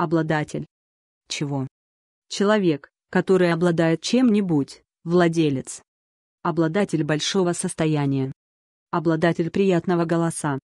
обладатель. Чего? Человек, который обладает чем-нибудь, владелец. Обладатель большого состояния. Обладатель приятного голоса.